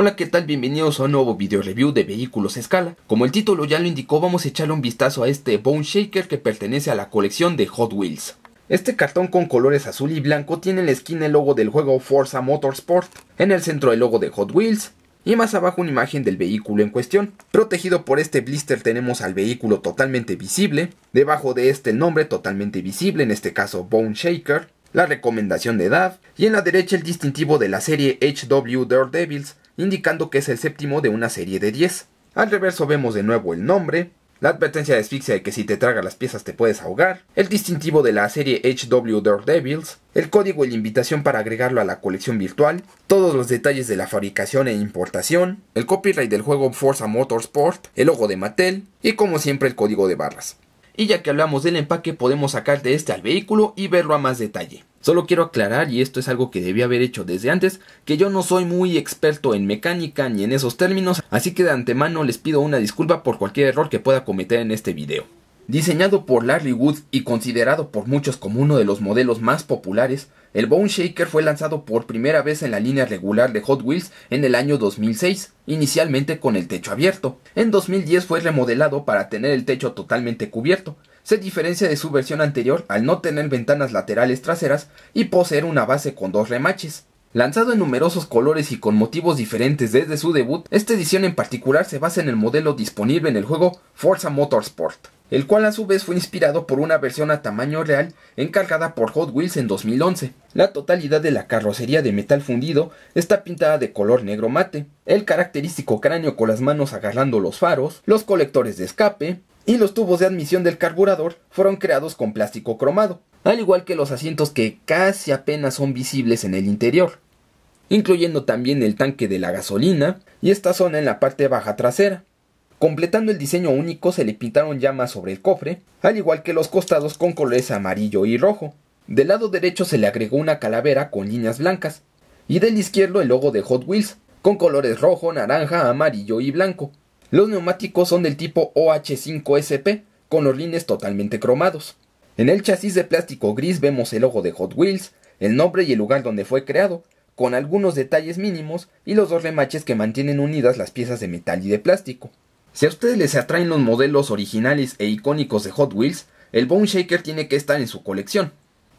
Hola, ¿qué tal? Bienvenidos a un nuevo video review de vehículos escala. Como el título ya lo indicó, vamos a echarle un vistazo a este Bone Shaker que pertenece a la colección de Hot Wheels. Este cartón con colores azul y blanco tiene en la esquina el logo del juego Forza Motorsport, en el centro el logo de Hot Wheels, y más abajo una imagen del vehículo en cuestión. Protegido por este blister tenemos al vehículo totalmente visible, debajo de este el nombre totalmente visible, en este caso Bone Shaker, la recomendación de edad y en la derecha el distintivo de la serie HW Daredevils, indicando que es el séptimo de una serie de 10. Al reverso vemos de nuevo el nombre, la advertencia de asfixia de que si te traga las piezas te puedes ahogar, el distintivo de la serie HW Devils, el código y la invitación para agregarlo a la colección virtual, todos los detalles de la fabricación e importación, el copyright del juego Forza Motorsport, el logo de Mattel y como siempre el código de barras y ya que hablamos del empaque podemos sacar de este al vehículo y verlo a más detalle. Solo quiero aclarar, y esto es algo que debía haber hecho desde antes, que yo no soy muy experto en mecánica ni en esos términos, así que de antemano les pido una disculpa por cualquier error que pueda cometer en este video. Diseñado por Larry Wood y considerado por muchos como uno de los modelos más populares, el Bone Shaker fue lanzado por primera vez en la línea regular de Hot Wheels en el año 2006, inicialmente con el techo abierto. En 2010 fue remodelado para tener el techo totalmente cubierto. Se diferencia de su versión anterior al no tener ventanas laterales traseras y poseer una base con dos remaches. Lanzado en numerosos colores y con motivos diferentes desde su debut, esta edición en particular se basa en el modelo disponible en el juego Forza Motorsport el cual a su vez fue inspirado por una versión a tamaño real encargada por Hot Wheels en 2011. La totalidad de la carrocería de metal fundido está pintada de color negro mate, el característico cráneo con las manos agarrando los faros, los colectores de escape y los tubos de admisión del carburador fueron creados con plástico cromado, al igual que los asientos que casi apenas son visibles en el interior incluyendo también el tanque de la gasolina y esta zona en la parte baja trasera, Completando el diseño único se le pintaron llamas sobre el cofre, al igual que los costados con colores amarillo y rojo. Del lado derecho se le agregó una calavera con líneas blancas, y del izquierdo el logo de Hot Wheels, con colores rojo, naranja, amarillo y blanco. Los neumáticos son del tipo OH5SP, con los líneas totalmente cromados. En el chasis de plástico gris vemos el logo de Hot Wheels, el nombre y el lugar donde fue creado, con algunos detalles mínimos y los dos remaches que mantienen unidas las piezas de metal y de plástico. Si a ustedes les atraen los modelos originales e icónicos de Hot Wheels, el Bone Shaker tiene que estar en su colección.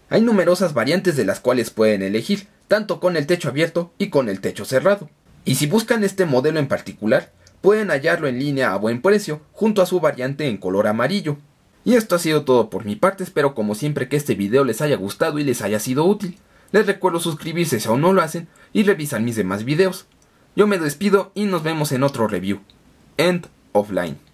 Hay numerosas variantes de las cuales pueden elegir, tanto con el techo abierto y con el techo cerrado. Y si buscan este modelo en particular, pueden hallarlo en línea a buen precio, junto a su variante en color amarillo. Y esto ha sido todo por mi parte, espero como siempre que este video les haya gustado y les haya sido útil. Les recuerdo suscribirse si aún no lo hacen y revisar mis demás videos. Yo me despido y nos vemos en otro review. End offline